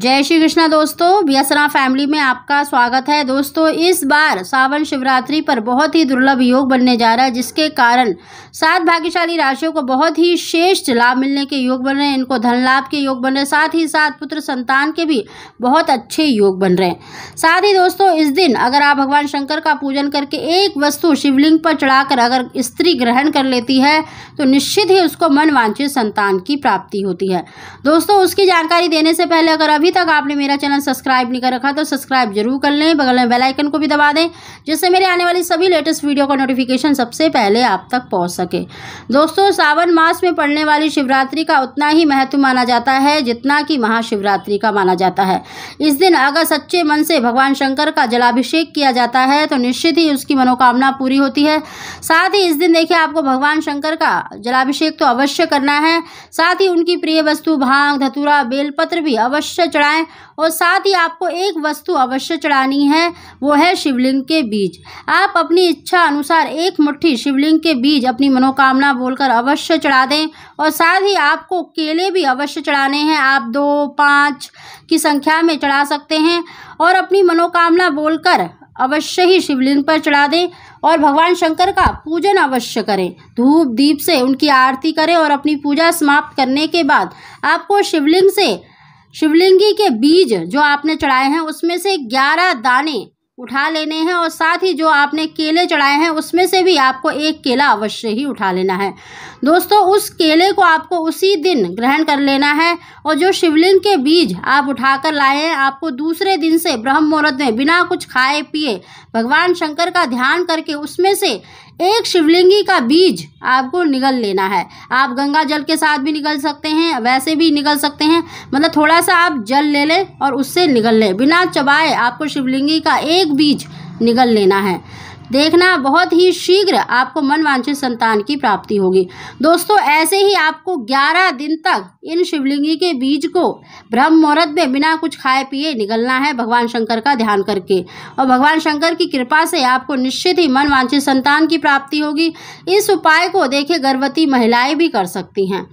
जय श्री कृष्णा दोस्तों व्यसना फैमिली में आपका स्वागत है दोस्तों इस बार सावन शिवरात्रि पर बहुत ही दुर्लभ योग बनने जा रहा है जिसके कारण सात भाग्यशाली राशियों को बहुत ही श्रेष्ठ लाभ मिलने के योग बन रहे हैं इनको धन लाभ के योग बन रहे हैं साथ ही साथ पुत्र संतान के भी बहुत अच्छे योग बन रहे हैं साथ ही दोस्तों इस दिन अगर आप भगवान शंकर का पूजन करके एक वस्तु शिवलिंग पर चढ़ाकर अगर स्त्री ग्रहण कर लेती है तो निश्चित ही उसको मन वांछित संतान की प्राप्ति होती है दोस्तों उसकी जानकारी देने से पहले अगर अभी तक आपने मेरा चैनल सब्सक्राइब नहीं कर रखा तो सब्सक्राइब जरूर कर लें बगल में बेल आइकन को भी दबा दें जिससे मेरे आने वाली सभी लेटेस्ट वीडियो का नोटिफिकेशन सबसे पहले आप तक पहुंच सके दोस्तों सावन मास में पड़ने वाली शिवरात्रि का उतना ही महत्व माना जाता है जितना कि महाशिवरात्रि का माना जाता है इस दिन अगर सच्चे मन से भगवान शंकर का जलाभिषेक किया जाता है तो निश्चित ही उसकी मनोकामना पूरी होती है साथ ही इस दिन देखिए आपको भगवान शंकर का जलाभिषेक तो अवश्य करना है साथ ही उनकी प्रिय वस्तु भांग धतूरा बेलपत्र भी अवश्य चढ़ाएं और साथ ही आपको एक वस्तु अवश्य चढ़ानी है वो है शिवलिंग के बीज आप अपनी इच्छा अनुसार एक मुट्ठी शिवलिंग के बीज अपनी मनोकामना बोलकर अवश्य चढ़ा दें और साथ ही आपको केले भी अवश्य चढ़ाने हैं आप दो पाँच की संख्या में चढ़ा सकते हैं और अपनी मनोकामना बोलकर अवश्य ही शिवलिंग पर चढ़ा दें और भगवान शंकर का पूजन अवश्य करें धूप दीप से उनकी आरती करें और अपनी पूजा समाप्त करने के बाद आपको शिवलिंग से शिवलिंगी के बीज जो आपने चढ़ाए हैं उसमें से ग्यारह दाने उठा लेने हैं और साथ ही जो आपने केले चढ़ाए हैं उसमें से भी आपको एक केला अवश्य ही उठा लेना है दोस्तों उस केले को आपको उसी दिन ग्रहण कर लेना है और जो शिवलिंग के बीज आप उठाकर लाए हैं आपको दूसरे दिन से ब्रह्म मुहूर्त में बिना कुछ खाए पिए भगवान शंकर का ध्यान करके उसमें से एक शिवलिंगी का बीज आपको निगल लेना है आप गंगा जल के साथ भी निगल सकते हैं वैसे भी निगल सकते हैं मतलब थोड़ा सा आप जल ले लें और उससे निगल लें बिना चबाए आपको शिवलिंगी का एक बीज निगल लेना है देखना बहुत ही शीघ्र आपको मनवांछित संतान की प्राप्ति होगी दोस्तों ऐसे ही आपको ग्यारह दिन तक इन शिवलिंगी के बीज को ब्रह्म मुहूर्त में बिना कुछ खाए पिए निकलना है भगवान शंकर का ध्यान करके और भगवान शंकर की कृपा से आपको निश्चित ही मनवांछित संतान की प्राप्ति होगी इस उपाय को देखे गर्भवती महिलाएं भी कर सकती हैं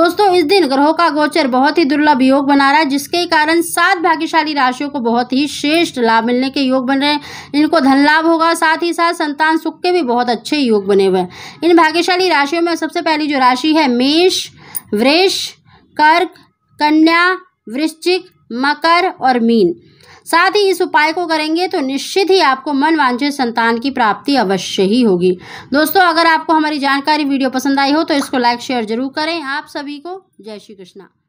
दोस्तों इस दिन ग्रहों का गोचर बहुत ही दुर्लभ योग बना रहा है जिसके कारण सात भाग्यशाली राशियों को बहुत ही श्रेष्ठ लाभ मिलने के योग बन रहे हैं इनको धन लाभ होगा साथ ही साथ साथ संतान सुख के भी बहुत अच्छे योग बने हुए हैं इन भाग्यशाली राशियों में सबसे पहली जो राशि है मेष वृष कर्क कन्या वृश्चिक मकर और मीन साथ ही इस उपाय को करेंगे तो निश्चित ही आपको मन वांछित संतान की प्राप्ति अवश्य ही होगी दोस्तों अगर आपको हमारी जानकारी वीडियो पसंद आई हो तो इसको लाइक शेयर जरूर करें आप सभी को जय श्री कृष्णा